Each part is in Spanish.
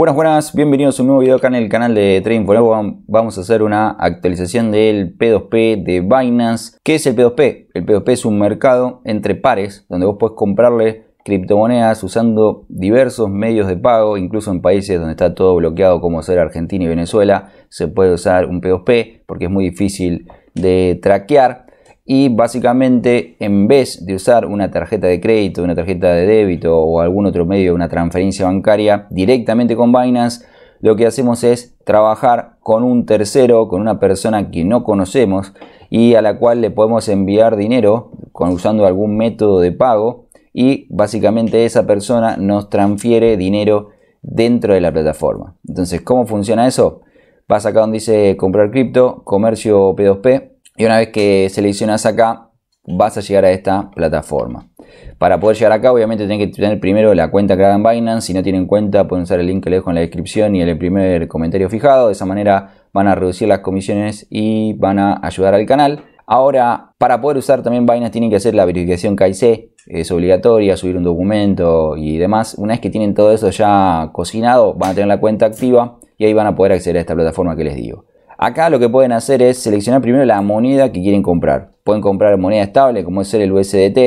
Buenas, buenas, bienvenidos a un nuevo video acá en el canal de Trading Forever. Vamos a hacer una actualización del P2P de Binance. ¿Qué es el P2P? El P2P es un mercado entre pares donde vos podés comprarle criptomonedas usando diversos medios de pago, incluso en países donde está todo bloqueado como ser Argentina y Venezuela, se puede usar un P2P porque es muy difícil de traquear y básicamente en vez de usar una tarjeta de crédito, una tarjeta de débito o algún otro medio, una transferencia bancaria directamente con Binance, lo que hacemos es trabajar con un tercero, con una persona que no conocemos y a la cual le podemos enviar dinero con, usando algún método de pago y básicamente esa persona nos transfiere dinero dentro de la plataforma. Entonces, ¿cómo funciona eso? Vas acá donde dice comprar cripto, comercio P2P, y una vez que seleccionas acá, vas a llegar a esta plataforma. Para poder llegar acá, obviamente tienen que tener primero la cuenta creada en Binance. Si no tienen cuenta, pueden usar el link que les dejo en la descripción y en el primer comentario fijado. De esa manera van a reducir las comisiones y van a ayudar al canal. Ahora, para poder usar también Binance, tienen que hacer la verificación KIC. Es obligatoria, subir un documento y demás. Una vez que tienen todo eso ya cocinado, van a tener la cuenta activa y ahí van a poder acceder a esta plataforma que les digo. Acá lo que pueden hacer es seleccionar primero la moneda que quieren comprar. Pueden comprar moneda estable como es el USDT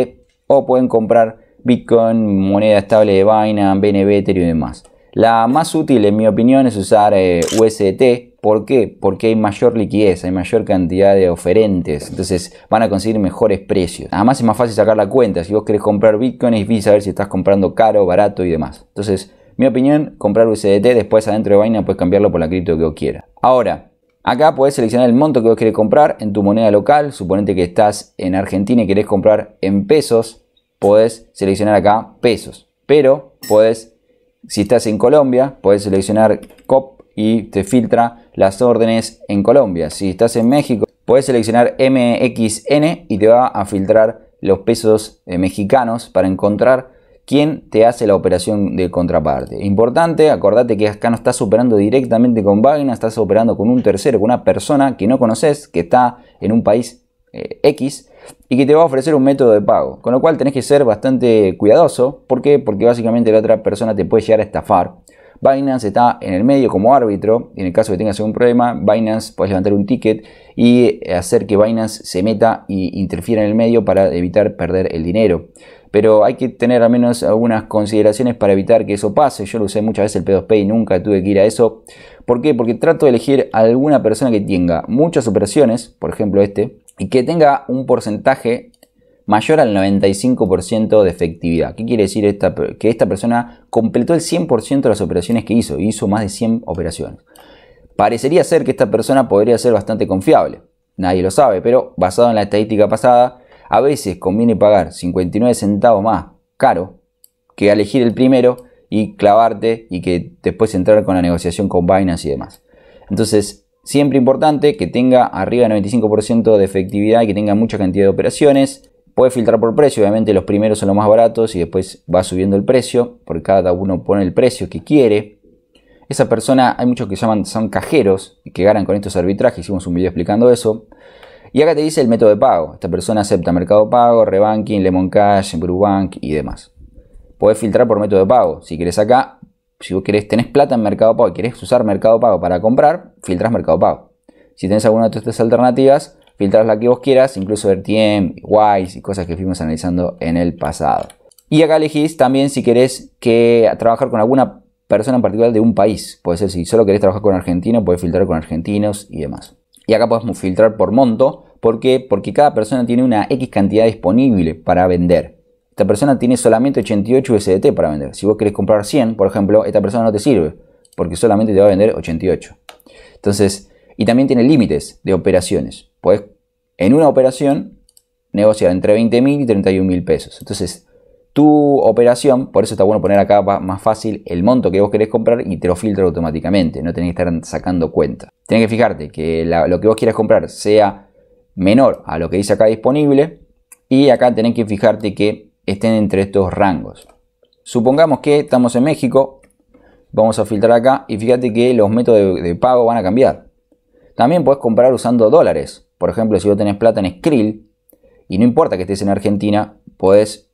o pueden comprar Bitcoin, moneda estable de Binance, BNB, Ethereum y demás. La más útil en mi opinión es usar eh, USDT. ¿Por qué? Porque hay mayor liquidez, hay mayor cantidad de oferentes, entonces van a conseguir mejores precios. Además es más fácil sacar la cuenta, si vos querés comprar Bitcoin es bien saber si estás comprando caro, barato y demás. Entonces, mi opinión, comprar USDT, después adentro de Binance puedes cambiarlo por la cripto que vos quieras. Ahora, Acá puedes seleccionar el monto que vos querés comprar en tu moneda local. Suponete que estás en Argentina y querés comprar en pesos. Podés seleccionar acá pesos. Pero puedes, si estás en Colombia, podés seleccionar COP y te filtra las órdenes en Colombia. Si estás en México, puedes seleccionar MXN y te va a filtrar los pesos eh, mexicanos para encontrar quién te hace la operación de contraparte. Importante, acordate que acá no estás operando directamente con Wagner estás operando con un tercero, con una persona que no conoces, que está en un país eh, X y que te va a ofrecer un método de pago. Con lo cual tenés que ser bastante cuidadoso. ¿Por qué? Porque básicamente la otra persona te puede llegar a estafar. Binance está en el medio como árbitro. En el caso que tengas algún problema, Binance puede levantar un ticket y hacer que Binance se meta e interfiera en el medio para evitar perder el dinero. Pero hay que tener al menos algunas consideraciones para evitar que eso pase. Yo lo usé muchas veces el P2P y nunca tuve que ir a eso. ¿Por qué? Porque trato de elegir a alguna persona que tenga muchas operaciones, por ejemplo este, y que tenga un porcentaje mayor al 95% de efectividad. ¿Qué quiere decir esta, que esta persona completó el 100% de las operaciones que hizo? Hizo más de 100 operaciones. Parecería ser que esta persona podría ser bastante confiable. Nadie lo sabe, pero basado en la estadística pasada, a veces conviene pagar 59 centavos más caro que elegir el primero y clavarte y que después entrar con la negociación con Binance y demás. Entonces, Siempre importante que tenga arriba del 95% de efectividad y que tenga mucha cantidad de operaciones. Puede filtrar por precio, obviamente los primeros son los más baratos y después va subiendo el precio, porque cada uno pone el precio que quiere. Esa persona, hay muchos que llaman, son cajeros y que ganan con estos arbitrajes, hicimos un video explicando eso. Y acá te dice el método de pago. Esta persona acepta Mercado Pago, Rebanking, Lemon Cash, Brubank y demás. Puedes filtrar por método de pago. Si quieres acá, si vos querés, tenés plata en Mercado Pago y querés usar Mercado Pago para comprar, filtras Mercado Pago. Si tenés alguna de estas alternativas, filtras la que vos quieras, incluso RTM, Wise y cosas que fuimos analizando en el pasado. Y acá elegís también si querés que trabajar con alguna persona en particular de un país. Puede ser si solo querés trabajar con argentinos, puedes filtrar con argentinos y demás. Y acá podemos filtrar por monto. ¿Por qué? Porque cada persona tiene una X cantidad disponible para vender esta persona tiene solamente 88 USDT para vender. Si vos querés comprar 100, por ejemplo, esta persona no te sirve porque solamente te va a vender 88. Entonces, y también tiene límites de operaciones. Puedes, en una operación negociar entre 20.000 y 31.000 pesos. Entonces, tu operación, por eso está bueno poner acá más fácil el monto que vos querés comprar y te lo filtra automáticamente. No tenés que estar sacando cuenta. Tenés que fijarte que lo que vos quieras comprar sea menor a lo que dice acá disponible. Y acá tenés que fijarte que estén entre estos rangos. Supongamos que estamos en México, vamos a filtrar acá y fíjate que los métodos de, pago van a cambiar. También puedes comprar usando dólares. Por ejemplo, si vos tenés plata en Skrill y no importa que estés en Argentina, podés,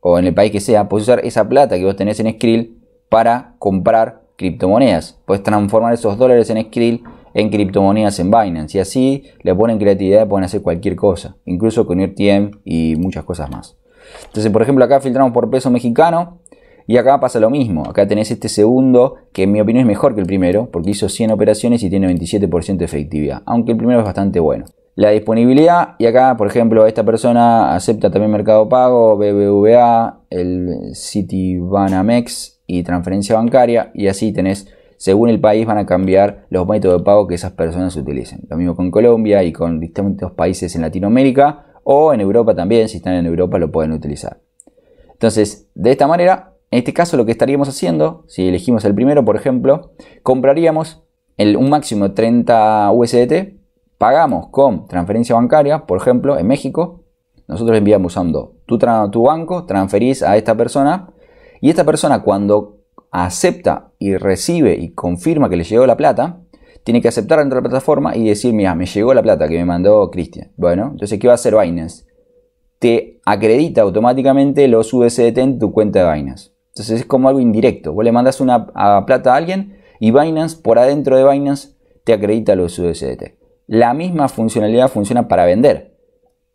o en el país que sea, podés usar esa plata que vos tenés en Skrill para comprar criptomonedas. Puedes transformar esos dólares en Skrill en criptomonedas en Binance. Y así le ponen creatividad, pueden hacer cualquier cosa, incluso con IRTM y muchas cosas más. Entonces, por ejemplo, acá filtramos por peso mexicano y acá pasa lo mismo. Acá tenés este segundo, que en mi opinión es mejor que el primero, porque hizo 100 operaciones y tiene 27% de efectividad, aunque el primero es bastante bueno. La disponibilidad, y acá, por ejemplo, esta persona acepta también Mercado Pago, BBVA, el Citibanamex y transferencia bancaria, y así tenés según el país van a cambiar los métodos de pago que esas personas utilicen. Lo mismo con Colombia y con distintos países en Latinoamérica, o en Europa también, si están en Europa lo pueden utilizar. Entonces, de esta manera, en este caso lo que estaríamos haciendo, si elegimos el primero, por ejemplo, compraríamos un máximo de 30 USDT, pagamos con transferencia bancaria, por ejemplo, en México, nosotros enviamos usando tu, tu banco, transferís a esta persona y esta persona cuando acepta y recibe y confirma que le llegó la plata, tiene que aceptar dentro de la plataforma y decir, mira, me llegó la plata que me mandó Cristian. Bueno, entonces, ¿qué va a hacer Binance? Te acredita automáticamente los USDT en tu cuenta de Binance. Entonces es como algo indirecto. Vos le mandas una plata a alguien y Binance, por adentro de Binance, te acredita los USDT. La misma funcionalidad funciona para vender.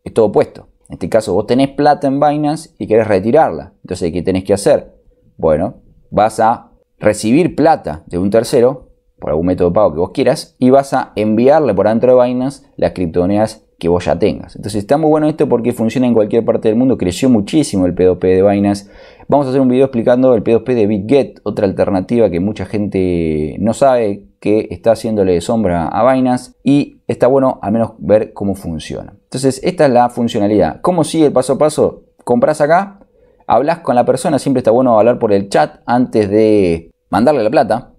Es todo opuesto. En este caso, vos tenés plata en Binance y querés retirarla. Entonces, ¿qué tenés que hacer? Bueno, vas a recibir plata de un tercero por algún método de pago que vos quieras y vas a enviarle por dentro de Binance las criptomonedas que vos ya tengas. Entonces está muy bueno esto porque funciona en cualquier parte del mundo. Creció muchísimo el P2P de Binance. Vamos a hacer un video explicando el P2P de BitGet, otra alternativa que mucha gente no sabe que está haciéndole sombra a Binance y está bueno al menos ver cómo funciona. Entonces esta es la funcionalidad. ¿Cómo sigue el paso a paso? compras acá, hablas con la persona, siempre está bueno hablar por el chat antes de mandarle la plata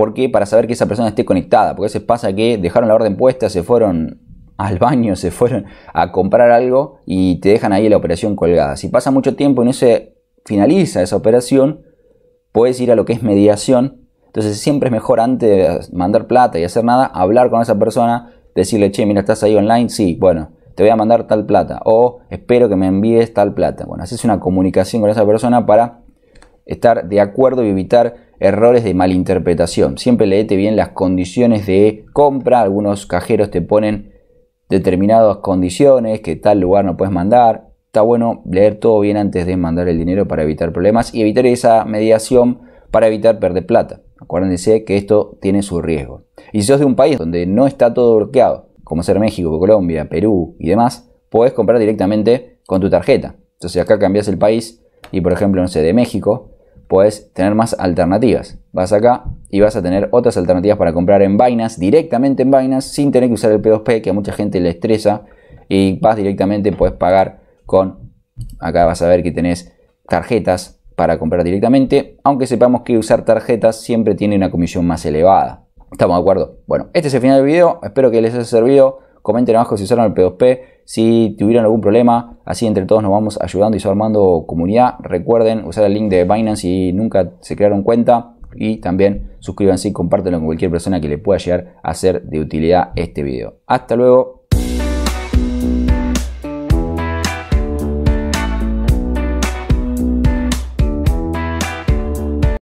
porque para saber que esa persona esté conectada, porque a veces pasa que dejaron la orden puesta, se fueron al baño, se fueron a comprar algo y te dejan ahí la operación colgada. Si pasa mucho tiempo y no se finaliza esa operación, puedes ir a lo que es mediación. Entonces siempre es mejor antes de mandar plata y hacer nada, hablar con esa persona, decirle, che, mira, estás ahí online, sí, bueno, te voy a mandar tal plata o espero que me envíes tal plata. Bueno, haces una comunicación con esa persona para estar de acuerdo y evitar errores de malinterpretación. Siempre leete bien las condiciones de compra. Algunos cajeros te ponen determinadas condiciones que tal lugar no puedes mandar. Está bueno leer todo bien antes de mandar el dinero para evitar problemas y evitar esa mediación para evitar perder plata. Acuérdense que esto tiene su riesgo. Y si sos de un país donde no está todo bloqueado, como ser México, Colombia, Perú y demás, Puedes comprar directamente con tu tarjeta. Entonces acá cambias el país y por ejemplo, no sé, de México, Puedes tener más alternativas. Vas acá y vas a tener otras alternativas para comprar en vainas directamente en vainas. sin tener que usar el P2P, que a mucha gente le estresa. Y vas directamente, puedes pagar con. Acá vas a ver que tenés tarjetas para comprar directamente, aunque sepamos que usar tarjetas siempre tiene una comisión más elevada. ¿Estamos de acuerdo? Bueno, este es el final del video, espero que les haya servido. Comenten abajo si usaron el P2P, si tuvieron algún problema. Así entre todos nos vamos ayudando y formando comunidad. Recuerden usar el link de Binance si nunca se crearon cuenta. Y también suscríbanse y compártanlo con cualquier persona que le pueda llegar a ser de utilidad este video. Hasta luego.